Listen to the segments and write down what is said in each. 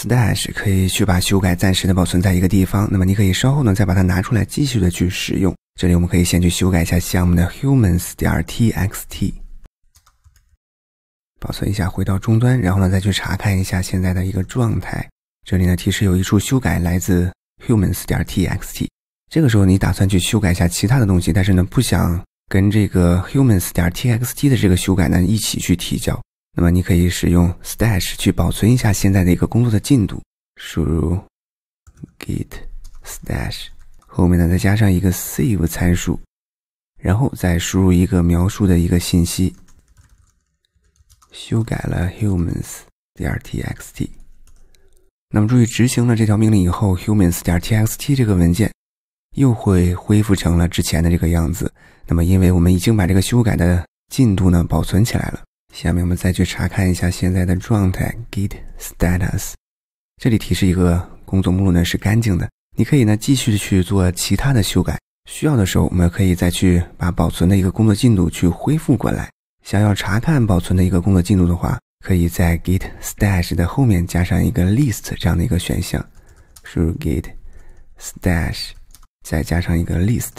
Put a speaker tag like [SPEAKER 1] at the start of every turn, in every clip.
[SPEAKER 1] stash 可以去把修改暂时的保存在一个地方，那么你可以稍后呢再把它拿出来继续的去使用。这里我们可以先去修改一下项目的 humans.txt，点保存一下，回到终端，然后呢再去查看一下现在的一个状态。这里呢提示有一处修改来自 humans.txt，点这个时候你打算去修改一下其他的东西，但是呢不想跟这个 humans.txt 点的这个修改呢一起去提交。那么你可以使用 stash 去保存一下现在的一个工作的进度，输入 git stash 后面呢再加上一个 save 参数，然后再输入一个描述的一个信息，修改了 humans.txt 点。那么注意，执行了这条命令以后，humans.txt 点这个文件又会恢复成了之前的这个样子。那么因为我们已经把这个修改的进度呢保存起来了。下面我们再去查看一下现在的状态，git status。这里提示一个工作目录呢是干净的，你可以呢继续的去做其他的修改。需要的时候，我们可以再去把保存的一个工作进度去恢复过来。想要查看保存的一个工作进度的话，可以在 git stash 的后面加上一个 list 这样的一个选项，输入 git stash，再加上一个 list，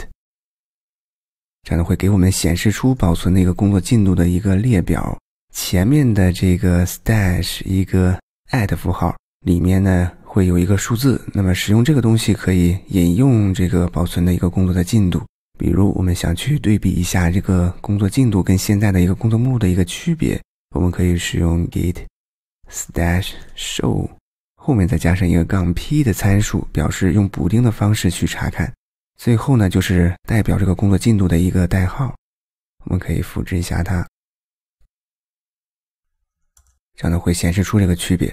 [SPEAKER 1] 这样会给我们显示出保存的一个工作进度的一个列表。前面的这个 stash 一个 at 符号，里面呢会有一个数字。那么使用这个东西可以引用这个保存的一个工作的进度。比如我们想去对比一下这个工作进度跟现在的一个工作目录的一个区别，我们可以使用 git stash show 后面再加上一个杠 -p 的参数，表示用补丁的方式去查看。最后呢就是代表这个工作进度的一个代号，我们可以复制一下它。这样呢会显示出这个区别。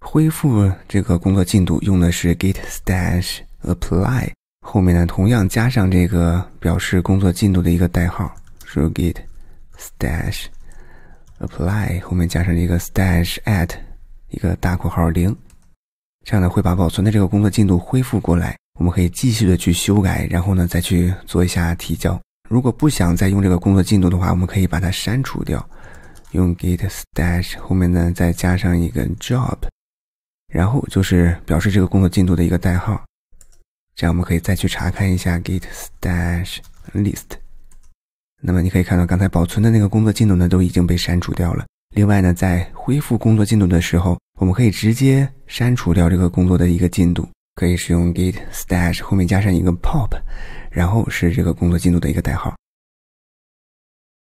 [SPEAKER 1] 恢复这个工作进度用的是 git stash apply，后面呢同样加上这个表示工作进度的一个代号，是 git stash apply 后面加上一个 stash at 一个大括号零，这样呢会把保存的这个工作进度恢复过来，我们可以继续的去修改，然后呢再去做一下提交。如果不想再用这个工作进度的话，我们可以把它删除掉。用 git stash 后面呢再加上一个 job，然后就是表示这个工作进度的一个代号。这样我们可以再去查看一下 git stash list。那么你可以看到刚才保存的那个工作进度呢都已经被删除掉了。另外呢在恢复工作进度的时候，我们可以直接删除掉这个工作的一个进度，可以使用 git stash 后面加上一个 pop，然后是这个工作进度的一个代号。